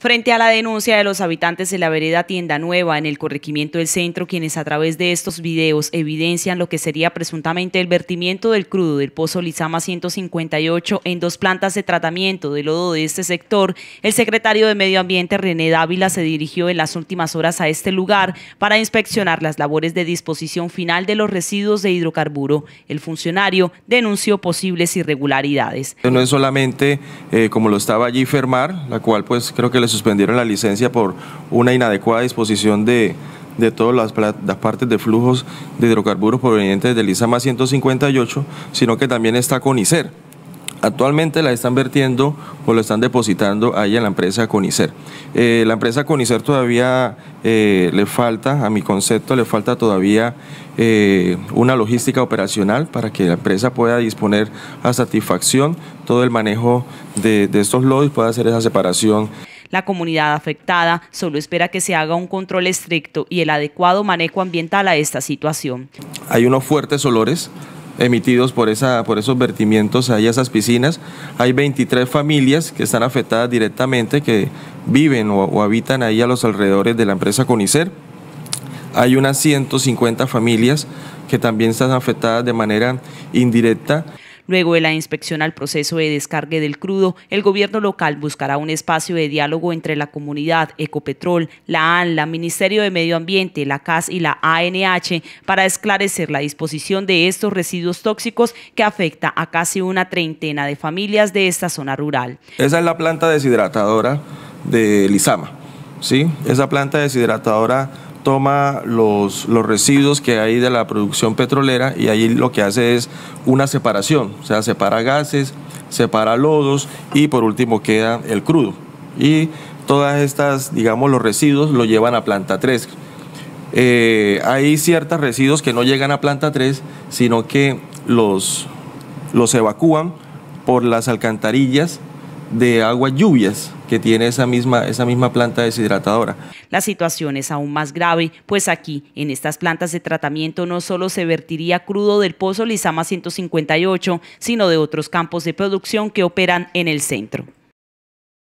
Frente a la denuncia de los habitantes de la vereda Tienda Nueva en el corregimiento del centro, quienes a través de estos videos evidencian lo que sería presuntamente el vertimiento del crudo del pozo Lizama 158 en dos plantas de tratamiento de lodo de este sector, el secretario de Medio Ambiente René Dávila se dirigió en las últimas horas a este lugar para inspeccionar las labores de disposición final de los residuos de hidrocarburo. El funcionario denunció posibles irregularidades. No es solamente eh, como lo estaba allí Fermar, la cual pues creo que suspendieron la licencia por una inadecuada disposición de, de todas las, partes de flujos de hidrocarburos provenientes del ISAMA 158, sino que también está CONICER Actualmente la están vertiendo o lo están depositando ahí en la empresa Conicer. Eh, la empresa Conicer todavía eh, le falta, a mi concepto, le falta todavía eh, una logística operacional para que la empresa pueda disponer a satisfacción todo el manejo de, estos lodos pueda hacer esa separación. La comunidad afectada solo espera que se haga un control estricto y el adecuado manejo ambiental a esta situación. Hay unos fuertes olores emitidos por, esa, por esos vertimientos ahí a esas piscinas. Hay 23 familias que están afectadas directamente, que viven o, o habitan ahí a los alrededores de la empresa CONICER. Hay unas 150 familias que también están afectadas de manera indirecta. Luego de la inspección al proceso de descargue del crudo, el gobierno local buscará un espacio de diálogo entre la comunidad, Ecopetrol, la ANLA, Ministerio de Medio Ambiente, la CAS y la ANH para esclarecer la disposición de estos residuos tóxicos que afecta a casi una treintena de familias de esta zona rural. Esa es la planta deshidratadora de Lizama ¿sí? Esa planta deshidratadora toma los, residuos que hay de la producción petrolera y ahí lo que hace es una separación, o sea, separa gases, separa lodos y por último queda el crudo. Y todas estas, digamos, los residuos lo llevan a planta 3. Eh, hay ciertos residuos que no llegan a planta 3, sino que los, los evacúan por las alcantarillas de aguas lluvias que tiene esa misma, esa misma planta deshidratadora. La situación es aún más grave, pues aquí, en estas plantas de tratamiento, no solo se vertiría crudo del pozo Lizama 158, sino de otros campos de producción que operan en el centro.